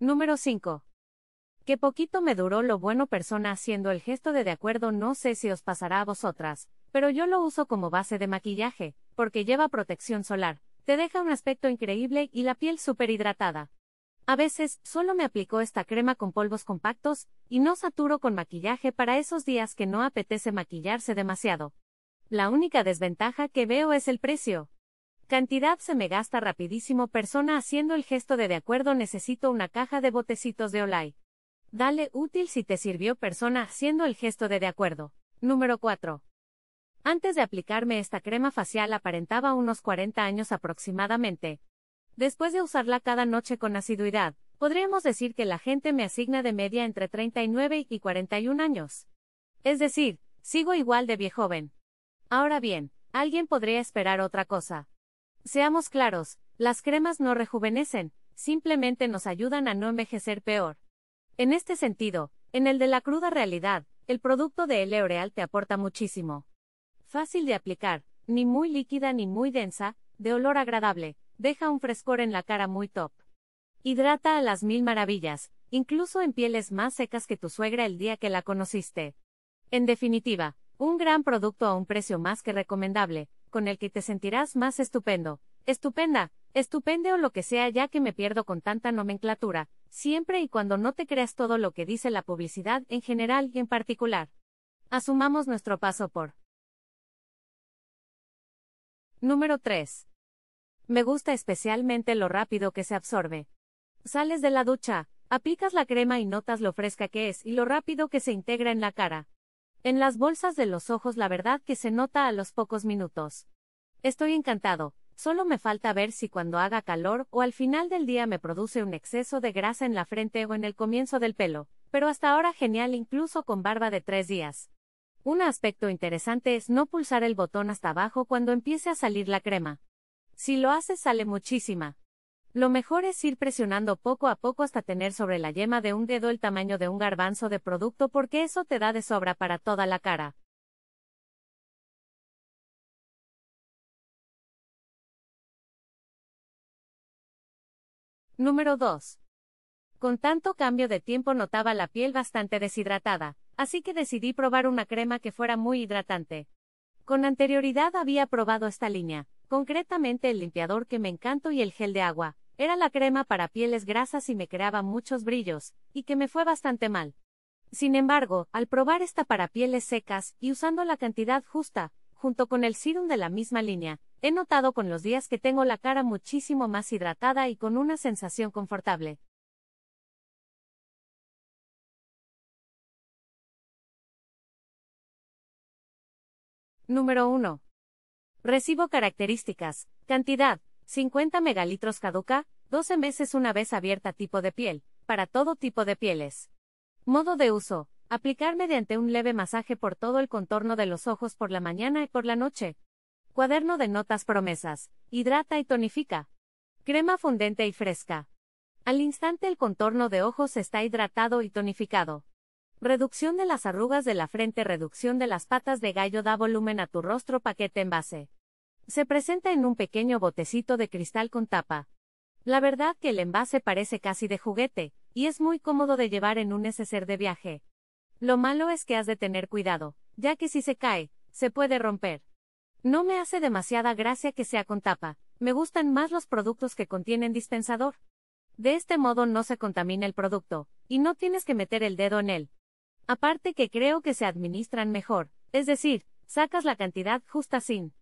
Número 5. Que poquito me duró lo bueno persona haciendo el gesto de de acuerdo no sé si os pasará a vosotras, pero yo lo uso como base de maquillaje, porque lleva protección solar, te deja un aspecto increíble y la piel súper hidratada. A veces, solo me aplico esta crema con polvos compactos, y no saturo con maquillaje para esos días que no apetece maquillarse demasiado. La única desventaja que veo es el precio. Cantidad se me gasta rapidísimo persona haciendo el gesto de de acuerdo necesito una caja de botecitos de Olay. Dale útil si te sirvió persona haciendo el gesto de de acuerdo. Número 4. Antes de aplicarme esta crema facial aparentaba unos 40 años aproximadamente. Después de usarla cada noche con asiduidad, podríamos decir que la gente me asigna de media entre 39 y 41 años. Es decir, sigo igual de viejoven. Ahora bien, alguien podría esperar otra cosa. Seamos claros, las cremas no rejuvenecen, simplemente nos ayudan a no envejecer peor. En este sentido, en el de la cruda realidad, el producto de L'Oreal te aporta muchísimo. Fácil de aplicar, ni muy líquida ni muy densa, de olor agradable, deja un frescor en la cara muy top. Hidrata a las mil maravillas, incluso en pieles más secas que tu suegra el día que la conociste. En definitiva, un gran producto a un precio más que recomendable, con el que te sentirás más estupendo, estupenda, estupende o lo que sea ya que me pierdo con tanta nomenclatura, siempre y cuando no te creas todo lo que dice la publicidad en general y en particular. Asumamos nuestro paso por. Número 3. Me gusta especialmente lo rápido que se absorbe. Sales de la ducha, aplicas la crema y notas lo fresca que es y lo rápido que se integra en la cara. En las bolsas de los ojos la verdad que se nota a los pocos minutos. Estoy encantado, solo me falta ver si cuando haga calor o al final del día me produce un exceso de grasa en la frente o en el comienzo del pelo, pero hasta ahora genial incluso con barba de tres días. Un aspecto interesante es no pulsar el botón hasta abajo cuando empiece a salir la crema. Si lo haces sale muchísima. Lo mejor es ir presionando poco a poco hasta tener sobre la yema de un dedo el tamaño de un garbanzo de producto porque eso te da de sobra para toda la cara. Número 2. Con tanto cambio de tiempo notaba la piel bastante deshidratada, así que decidí probar una crema que fuera muy hidratante. Con anterioridad había probado esta línea, concretamente el limpiador que me encanto y el gel de agua, era la crema para pieles grasas y me creaba muchos brillos, y que me fue bastante mal. Sin embargo, al probar esta para pieles secas, y usando la cantidad justa, junto con el serum de la misma línea, he notado con los días que tengo la cara muchísimo más hidratada y con una sensación confortable. Número 1. Recibo características, cantidad, 50 megalitros caduca, 12 meses una vez abierta tipo de piel, para todo tipo de pieles. Modo de uso. Aplicar mediante un leve masaje por todo el contorno de los ojos por la mañana y por la noche. Cuaderno de notas promesas. Hidrata y tonifica. Crema fundente y fresca. Al instante el contorno de ojos está hidratado y tonificado. Reducción de las arrugas de la frente, reducción de las patas de gallo da volumen a tu rostro paquete en base. Se presenta en un pequeño botecito de cristal con tapa. La verdad que el envase parece casi de juguete, y es muy cómodo de llevar en un neceser de viaje. Lo malo es que has de tener cuidado, ya que si se cae, se puede romper. No me hace demasiada gracia que sea con tapa, me gustan más los productos que contienen dispensador. De este modo no se contamina el producto, y no tienes que meter el dedo en él. Aparte que creo que se administran mejor, es decir, sacas la cantidad justa sin